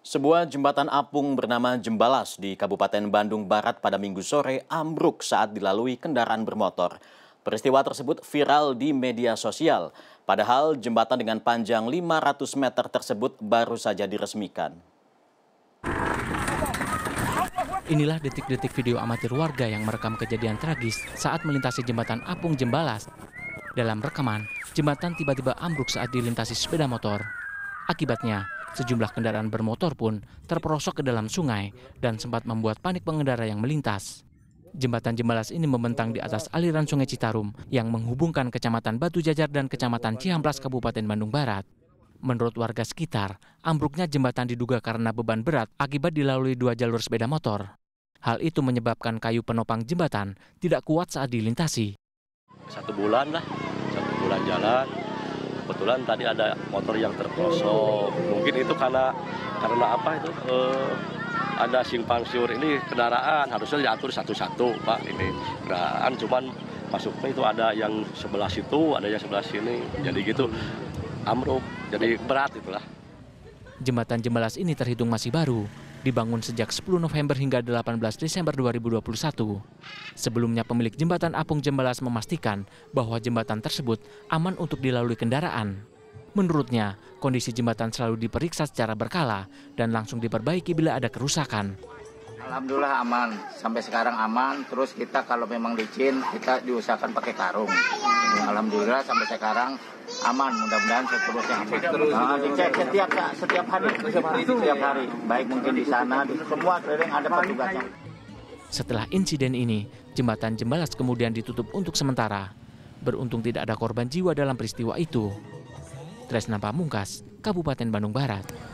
Sebuah jembatan apung bernama Jembalas di Kabupaten Bandung Barat pada minggu sore ambruk saat dilalui kendaraan bermotor. Peristiwa tersebut viral di media sosial, padahal jembatan dengan panjang 500 meter tersebut baru saja diresmikan. Inilah detik-detik video amatir warga yang merekam kejadian tragis saat melintasi jembatan Apung Jembalas. Dalam rekaman, jembatan tiba-tiba ambruk saat dilintasi sepeda motor. Akibatnya, Sejumlah kendaraan bermotor pun terperosok ke dalam sungai dan sempat membuat panik pengendara yang melintas. Jembatan Jembalas ini membentang di atas aliran sungai Citarum yang menghubungkan Kecamatan Batu Jajar dan Kecamatan Cihamplas Kabupaten Bandung Barat. Menurut warga sekitar, ambruknya jembatan diduga karena beban berat akibat dilalui dua jalur sepeda motor. Hal itu menyebabkan kayu penopang jembatan tidak kuat saat dilintasi. Satu bulan lah, satu bulan jalan, kebetulan tadi ada motor yang terperosok mungkin itu karena karena apa itu eh, ada simpang siur ini kendaraan harusnya diatur satu-satu pak ini kendaraan cuman masuknya itu ada yang sebelah situ ada yang sebelah sini jadi gitu amruk jadi berat itulah jembatan Jembelas ini terhitung masih baru dibangun sejak 10 November hingga 18 Desember 2021. Sebelumnya pemilik jembatan Apung Jembalas memastikan bahwa jembatan tersebut aman untuk dilalui kendaraan. Menurutnya, kondisi jembatan selalu diperiksa secara berkala dan langsung diperbaiki bila ada kerusakan. Alhamdulillah aman, sampai sekarang aman. Terus kita kalau memang licin, kita diusahakan pakai karung. Alhamdulillah sampai sekarang aman mudah-mudahan seterusnya aman nah, dicek setiap setiap hari setiap hari setiap hari baik mungkin di sana di semua keliling ada petugasnya setelah insiden ini jembatan Jembalas kemudian ditutup untuk sementara beruntung tidak ada korban jiwa dalam peristiwa itu Tresna Pamungkas Kabupaten Bandung Barat